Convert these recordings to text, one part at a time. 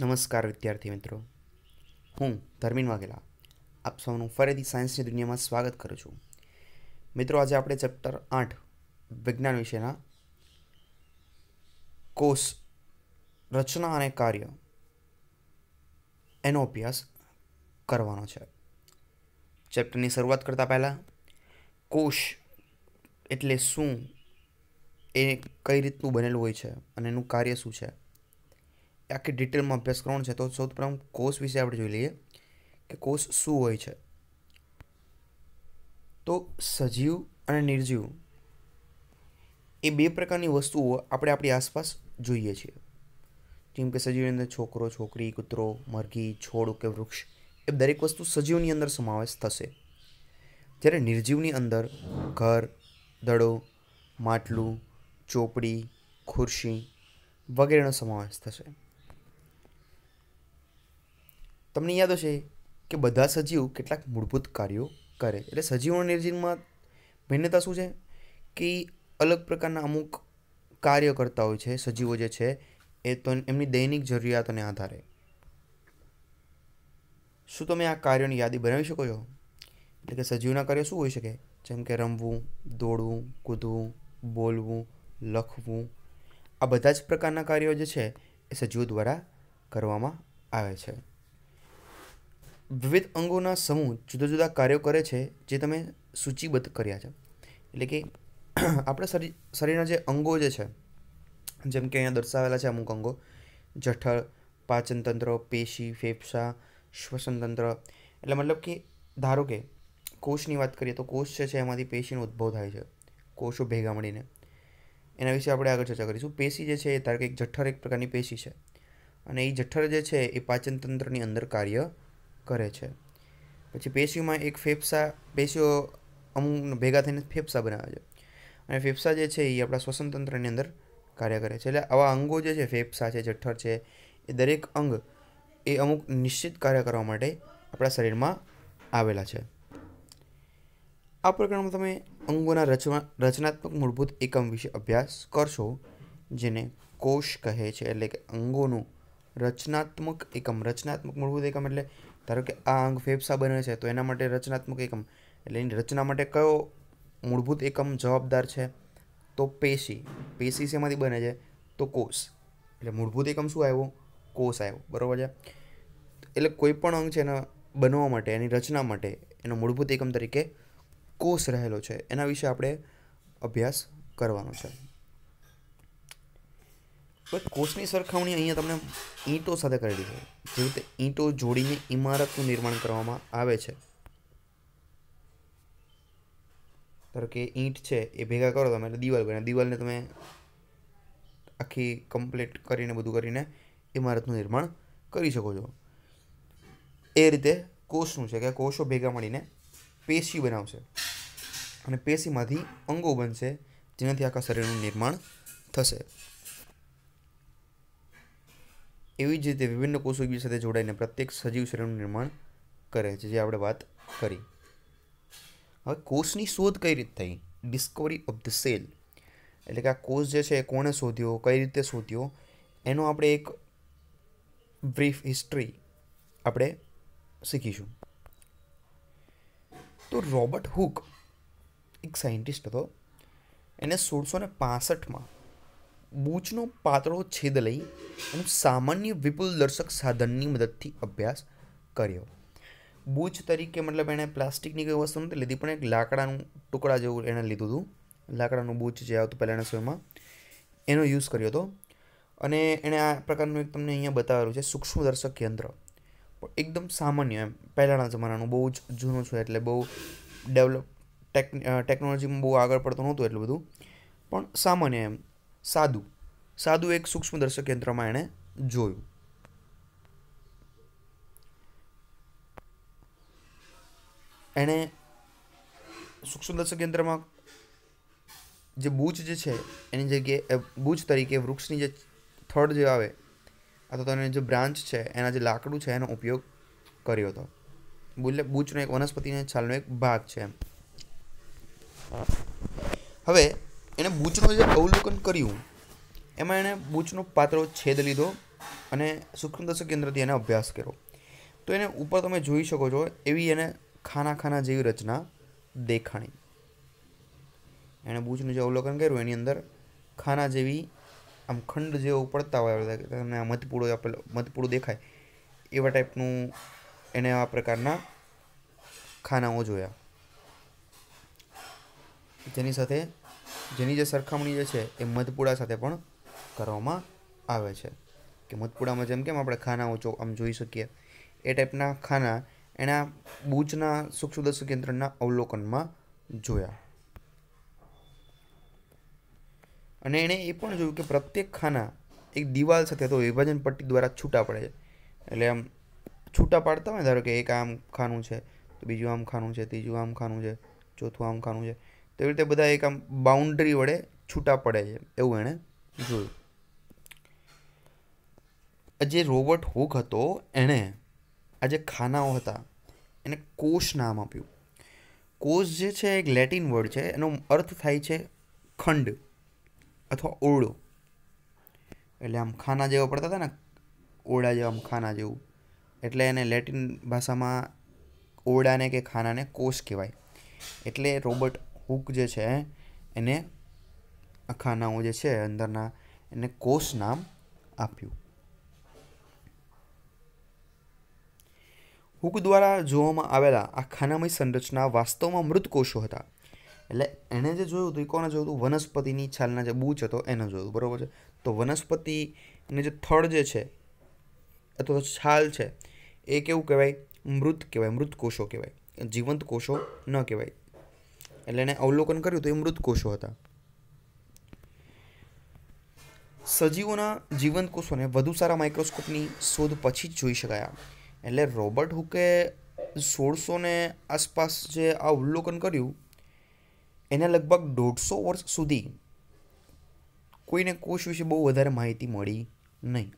નમસ્કાર વિદ્યાર્થી મિત્રો હું ધર્મીન વાઘેલા આપ સૌનું ફરીથી સાયન્સની દુનિયામાં સ્વાગત કરું છું મિત્રો આજે આપણે ચેપ્ટર આઠ વિજ્ઞાન વિશેના કોષ રચના અને કાર્ય એનો અભ્યાસ કરવાનો છે ચેપ્ટરની શરૂઆત કરતાં પહેલાં કોષ એટલે શું એ કઈ રીતનું બનેલું હોય છે અને એનું કાર્ય શું છે આખી ડિટેલમાં અભ્યાસ કરવાનો છે તો સૌથી પ્રથમ કોર્સ વિશે આપણે જોઈ લઈએ કે કોષ શું હોય છે તો સજીવ અને નિર્જીવ એ બે પ્રકારની વસ્તુઓ આપણે આપણી આસપાસ જોઈએ છીએ જેમ કે સજીવની અંદર છોકરો છોકરી કૂતરો મરઘી છોડ કે વૃક્ષ એ દરેક વસ્તુ સજીવની અંદર સમાવેશ થશે જ્યારે નિર્જીવની અંદર ઘર દડો માટલું ચોપડી ખુરશી વગેરેનો સમાવેશ થશે તમને યાદ હશે કે બધા સજીવ કેટલાક મૂળભૂત કાર્યો કરે એટલે સજીવ અને નિર્જીવમાં ભિન્નતા શું છે કે અલગ પ્રકારના અમુક કાર્ય કરતા હોય છે સજીવો જે છે એ તો એમની દૈનિક જરૂરિયાતોને આધારે શું તમે આ કાર્યોની યાદી બનાવી શકો છો એટલે કે સજીવના કાર્યો શું હોઈ શકે જેમ કે રમવું દોડવું કૂદવું બોલવું લખવું આ બધા જ પ્રકારના કાર્યો જે છે એ સજીવો દ્વારા કરવામાં આવે છે વિવિધ અંગોના સમૂહ જુદા જુદા કાર્યો કરે છે જે તમે સૂચિબદ્ધ કર્યા છે એટલે કે આપણા શરીર શરીરના જે અંગો જે છે જેમ કે અહીંયા દર્શાવેલા છે અમુક અંગો જઠર પાચનતંત્ર પેશી ફેફસા શ્વસનતંત્ર એટલે મતલબ કે ધારો કે કોષની વાત કરીએ તો કોષ છે એમાંથી પેશીનો ઉદ્ભવ થાય છે કોષો ભેગા મળીને એના વિશે આપણે આગળ ચર્ચા કરીશું પેશી જે છે એ ધારો કે એક જઠ્ઠર એક પ્રકારની પેશી છે અને એ જઠ્ઠર જે છે એ પાચનતંત્રની અંદર કાર્ય કરે છે પછી પેશીઓમાં એક ફેફસા પેશીઓ અમુક ભેગા થઈને ફેફસા બનાવે છે અને ફેફસા જે છે એ આપણા શ્વસન તંત્રની અંદર કાર્ય કરે છે એટલે આવા અંગો જે છે ફેફસા છે જઠ્ઠર છે એ દરેક અંગ એ અમુક નિશ્ચિત કાર્ય કરવા માટે આપણા શરીરમાં આવેલા છે આ પ્રકરણમાં તમે અંગોના રચના રચનાત્મક મૂળભૂત એકમ વિશે અભ્યાસ કરશો જેને કોષ કહે છે એટલે કે અંગોનું રચનાત્મક એકમ રચનાત્મક મૂળભૂત એકમ એટલે ધારો કે આ અંગ ફેફસા બને છે તો એના માટે રચનાત્મક એકમ એટલે એની રચના માટે કયો મૂળભૂત એકમ જવાબદાર છે તો પેશી પેશી શેમાંથી બને છે તો કોષ એટલે મૂળભૂત એકમ શું આવ્યો કોષ આવ્યો બરાબર છે એટલે કોઈ પણ અંગ છે એને બનવા માટે એની રચના માટે એનો મૂળભૂત એકમ તરીકે કોષ રહેલો છે એના વિશે આપણે અભ્યાસ કરવાનો છે બટ કોષની સરખામણી અહીંયા તમને ઈંટો સાથે કરેલી છે જેવી રીતે ઈંટો જોડીને ઇમારતનું નિર્માણ કરવામાં આવે છે ધારો કે ઈંટ છે એ ભેગા કરો તમે એટલે દિવાલ બને દિવાલને તમે આખી કમ્પ્લીટ કરીને બધું કરીને ઇમારતનું નિર્માણ કરી શકો છો એ રીતે કોષનું છે કે કોષો ભેગા મળીને પેશી બનાવશે અને પેશીમાંથી અંગો બનશે જેનાથી આખા શરીરનું નિર્માણ થશે એવી જ રીતે વિભિન્ન કોષો એકબીજા સાથે જોડાઈને પ્રત્યેક સજીવ શરીરનું નિર્માણ કરે છે જે આપણે વાત કરી હવે કોષની શોધ કઈ રીતે થઈ ડિસ્કવરી ઓફ ધ સેલ એટલે કે આ કોષ જે છે એ કોણે શોધ્યો કઈ રીતે શોધ્યો એનો આપણે એક બ્રીફ હિસ્ટ્રી આપણે શીખીશું તો રોબર્ટ હુક એક સાયન્ટિસ્ટ હતો એને સોળસો ને પાસઠમાં બૂચનો પાતળો છેદ લઈ એનું સામાન્ય વિપુલ દર્શક સાધનની મદદથી અભ્યાસ કર્યો બૂચ તરીકે મતલબ એણે પ્લાસ્ટિકની કોઈ વસ્તુ નથી લીધી પણ એક લાકડાનું ટુકડા જેવું એણે લીધું હતું લાકડાનું બૂચ જે આવતું પહેલાંના સમયમાં એનો યુઝ કર્યો હતો અને એણે આ પ્રકારનું એક તમને અહીંયા બતાવેલું છે સૂક્ષ્મ દર્શક યંત્ર એકદમ સામાન્ય એમ પહેલાંના જમાનાનું બહુ જ જૂનું છે એટલે બહુ ડેવલપ ટેકનોલોજીમાં બહુ આગળ પડતું નહોતું એટલું બધું પણ સામાન્ય એમ સાદું સાદું એક સૂક્ષ્મદર્શક યંત્રમાં એણે જોયું એણે સૂક્ષ્મદર્શક યંત્રમાં જે બૂચ જે છે એની જગ્યાએ બૂચ તરીકે વૃક્ષની જે થડ જે આવે અથવા તો એને જે બ્રાન્ચ છે એના જે લાકડું છે એનો ઉપયોગ કર્યો હતો એટલે બૂચનો એક વનસ્પતિની છાલનો એક ભાગ છે એમ હવે એણે બૂચનું જે અવલોકન કર્યું એમાં એણે બૂચનો પાત્રો છેદ લીધો અને સૂક્ષ્મદર્શક કેન્દ્રથી એને અભ્યાસ કર્યો તો એને ઉપર તમે જોઈ શકો છો એવી એને ખાના ખાના જેવી રચના દેખાણી એણે બૂચનું જે અવલોકન કર્યું એની અંદર ખાના જેવી આમ ખંડ જેવો પડતા હોય તમને આ મધપૂડો આપેલો મધપૂડો દેખાય એવા ટાઈપનું એને આ પ્રકારના ખાનાઓ જોયા જેની સાથે જેની જે સરખામણી જે છે એ મધપુડા સાથે પણ કરવામાં આવે છે કે મધપુડામાં જેમ કેમ આપણે ખાના ઓછો આમ જોઈ શકીએ એ ટાઈપના ખાના એના બૂજના સૂક્ષ્મદર્શક કેન્દ્રના અવલોકનમાં જોયા અને એણે એ પણ જોયું કે પ્રત્યેક ખાના એક દિવાલ સાથે તો વિભાજન પટ્ટી દ્વારા છૂટા પડે છે એટલે આમ છૂટા પાડતા હોય ધારો કે એક આમ ખાનું છે તો બીજું આમ ખાનું છે ત્રીજું આમ ખાનું છે ચોથું આમ ખાનું છે તો એવી રીતે બધા એક આમ બાઉન્ડ્રી વડે છૂટા પડે છે એવું એણે જોયું જે રોબર્ટ હુક હતો એણે આ જે ખાનાઓ હતા એને કોષ નામ આપ્યું કોષ જે છે એક લેટિન વર્ડ છે એનો અર્થ થાય છે ખંડ અથવા ઓરડો એટલે આમ ખાના જેવા પડતા હતા ને ઓરડા જેવા આમ ખાના જેવું એટલે એને લેટિન ભાષામાં ઓરડાને કે ખાનાને કોષ કહેવાય એટલે રોબર્ટ હૂક જે છે એને આખા નામો જે છે અંદરના એને કોષ નામ આપ્યું હુક દ્વારા જોવામાં આવેલા આ ખાનામય સંરચના વાસ્તવમાં મૃત કોષો હતા એટલે એણે જે જોયું હતું એ કોને જોયું હતું વનસ્પતિની છાલના જે બૂચ હતો એને જોયું બરાબર છે તો વનસ્પતિને જે થળ જે છે અથવા છાલ છે એ કેવું કહેવાય મૃત કહેવાય મૃત કોષો કહેવાય જીવંત કોષો ન કહેવાય એટલે એણે અવલોકન કર્યું તો એ મૃત કોષો હતા સજીવોના જીવંત કોષોને વધુ સારા માઇક્રોસ્કોપની શોધ પછી જ જોઈ શકાયા એટલે રોબર્ટ હુકે સોળસોને આસપાસ જે આ અવલોકન કર્યું એને લગભગ દોઢસો વર્ષ સુધી કોઈને કોષ વિશે બહુ વધારે માહિતી મળી નહીં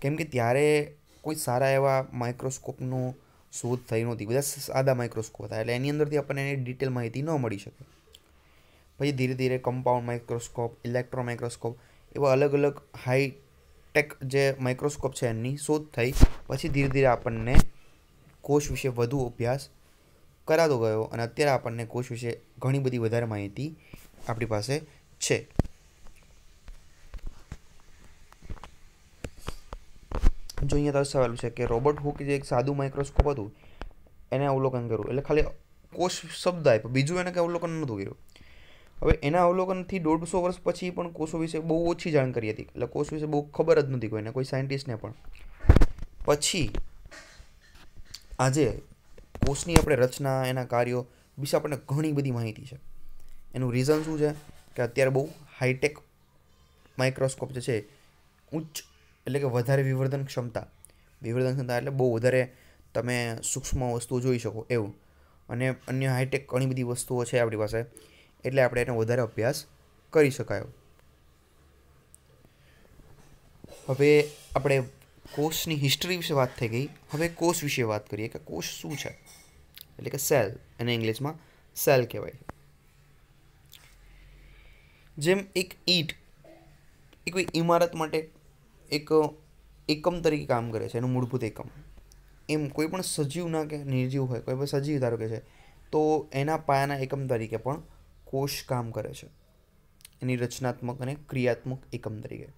કેમ કે ત્યારે કોઈ સારા એવા માઇક્રોસ્કોપનું શોધ થઈ નહોતી બધા સાદા માઇક્રોસ્કોપ હતા એટલે એની અંદરથી આપણને એની ડિટેલ માહિતી ન મળી શકે પછી ધીરે ધીરે કમ્પાઉન્ડ માઇક્રોસ્કોપ ઇલેક્ટ્રો માઇક્રોસ્કોપ એવા અલગ અલગ હાઈ જે માઇક્રોસ્કોપ છે એની શોધ થઈ પછી ધીરે ધીરે આપણને કોષ વિશે વધુ અભ્યાસ કરાતો ગયો અને અત્યારે આપણને કોષ વિશે ઘણી બધી વધારે માહિતી આપણી પાસે છે જો અહીંયા દર્શાવેલું છે કે રોબર્ટ હુક જે એક સાદું માઇક્રોસ્કોપ હતું એને અવલોકન કર્યું એટલે ખાલી કોષ શબ્દ આપ્યો બીજું એને કંઈ અવલોકન નહોતું કર્યું હવે એના અવલોકનથી દોઢસો વર્ષ પછી પણ કોષો વિશે બહુ ઓછી જાણકારી હતી એટલે કોષ વિશે બહુ ખબર જ નથી કોઈને કોઈ સાયન્ટિસ્ટને પણ પછી આજે કોષની આપણે રચના એના કાર્યો વિશે આપણને ઘણી બધી માહિતી છે એનું રીઝન શું છે કે અત્યારે બહુ હાઈટેક માઇક્રોસ્કોપ જે છે ઉચ્ચ એટલે કે વધારે વિવર્ધન ક્ષમતા વિવર્ધન ક્ષમતા એટલે બહુ વધારે તમે સૂક્ષ્મ વસ્તુઓ જોઈ શકો એવું અને અન્ય હાઈટેક ઘણી બધી વસ્તુઓ છે આપણી પાસે એટલે આપણે એનો વધારે અભ્યાસ કરી શકાય હવે આપણે કોષની હિસ્ટ્રી વિશે વાત થઈ ગઈ હવે કોષ વિશે વાત કરીએ કે કોષ શું છે એટલે કે સેલ એને ઇંગ્લિશમાં સેલ કહેવાય જેમ એક ઈટ એ કોઈ ઇમારત માટે એક એકમ તરીકે કામ કરે છે એનું મૂળભૂત એકમ એમ કોઈ કોઈપણ સજીવના કે નિર્જીવ હોય કોઈ પણ સજીવ ધારો કે છે તો એના પાયાના એકમ તરીકે પણ કોષ કામ કરે છે એની રચનાત્મક અને ક્રિયાત્મક એકમ તરીકે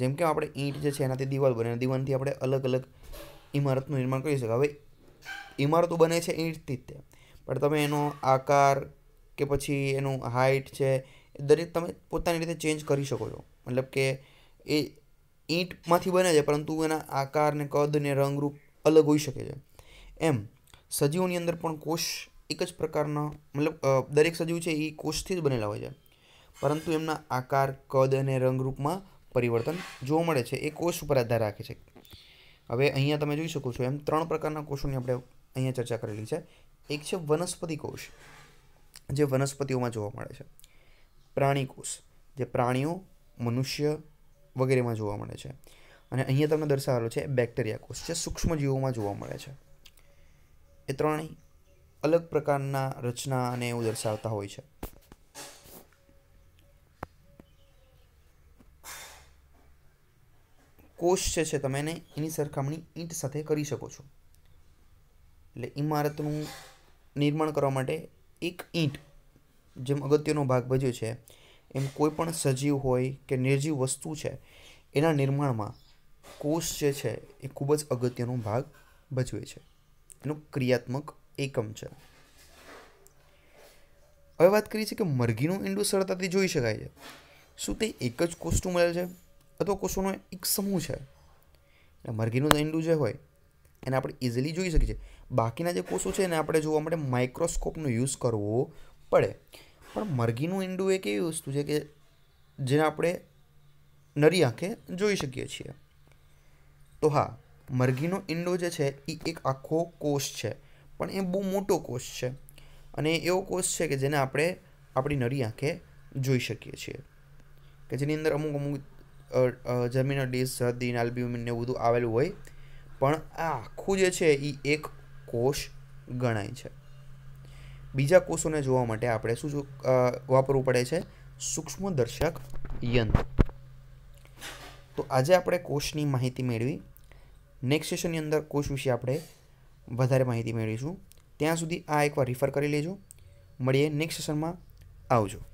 જેમ કે આપણે ઈંટ જે છે એનાથી દિવાલ બને દિવાલથી આપણે અલગ અલગ ઇમારતનું નિર્માણ કરી શકાય હવે ઇમારતો બને છે ઈંટથી જ તે પણ તમે એનો આકાર કે પછી એનું હાઇટ છે દરેક તમે પોતાની રીતે ચેન્જ કરી શકો છો મતલબ કે એ ઈંટમાંથી બને છે પરંતુ એના આકાર ને કદ ને રંગરૂપ અલગ હોઈ શકે છે એમ સજીવોની અંદર પણ કોષ એક જ પ્રકારના મતલબ દરેક સજીવ છે એ કોષથી જ બનેલા હોય છે પરંતુ એમના આકાર કદ અને રંગરૂપમાં પરિવર્તન જોવા મળે છે એ કોષ ઉપર આધાર રાખે છે હવે અહીંયા તમે જોઈ શકો છો એમ ત્રણ પ્રકારના કોષોની આપણે અહીંયા ચર્ચા કરેલી છે એક છે વનસ્પતિ કોષ જે વનસ્પતિઓમાં જોવા મળે છે પ્રાણી કોષ જે પ્રાણીઓ મનુષ્ય વગેરેમાં જોવા મળે છે અને અહીંયા તમને દર્શાવેલો છે બેક્ટેરિયા કોષ જે સૂક્ષ્મજીવોમાં જોવા મળે છે એ ત્રણ અલગ પ્રકારના રચના અને એવું દર્શાવતા હોય છે કોષ છે છે તમે એને એની સરખામણી ઈંટ સાથે કરી શકો છો એટલે ઇમારતનું નિર્માણ કરવા માટે એક ઈંટ જેમ અગત્યનો ભાગ ભજ્યો છે એમ કોઈ પણ સજીવ હોય કે નિર્જીવ વસ્તુ છે એના નિર્માણમાં કોષ જે છે એ ખૂબ જ અગત્યનો ભાગ ભજવે છે એનો ક્રિયાત્મક એકમ છે હવે વાત કરીએ છીએ કે મરઘીનું ઈંડું સરળતાથી જોઈ શકાય છે શું તે એક જ કોષનું મળે છે અથવા કોષોનો એક સમૂહ છે મરઘીનું ઈંડું જે હોય એને આપણે ઇઝીલી જોઈ શકીએ છીએ બાકીના જે કોષો છે એને આપણે જોવા માટે માઇક્રોસ્કોપનો યુઝ કરવો પડે પણ મરઘીનું ઈંડું એક એવી વસ્તુ છે કે જેને આપણે નરી આંખે જોઈ શકીએ છીએ તો હા મરઘીનો ઈંડો જે છે એ એક આખો કોષ છે પણ એ બહુ મોટો કોષ છે અને એવો કોષ છે કે જેને આપણે આપણી નરી આંખે જોઈ શકીએ છીએ કે જેની અંદર અમુક અમુક જમીનો ડીસ હદીન આલ્બ્યુમિન ને બધું આવેલું હોય પણ આ આખું જે છે એ એક કોષ ગણાય છે બીજા કોષોને જોવા માટે આપણે શું વાપરવું પડે છે સૂક્ષ્મદર્શક યંત્ર તો આજે આપણે કોષની માહિતી મેળવી નેક્સ્ટ સેશનની અંદર કોષ વિશે આપણે વધારે માહિતી મેળવીશું ત્યાં સુધી આ એકવાર રિફર કરી લેજો મળીએ નેક્સ્ટ સેશનમાં આવજો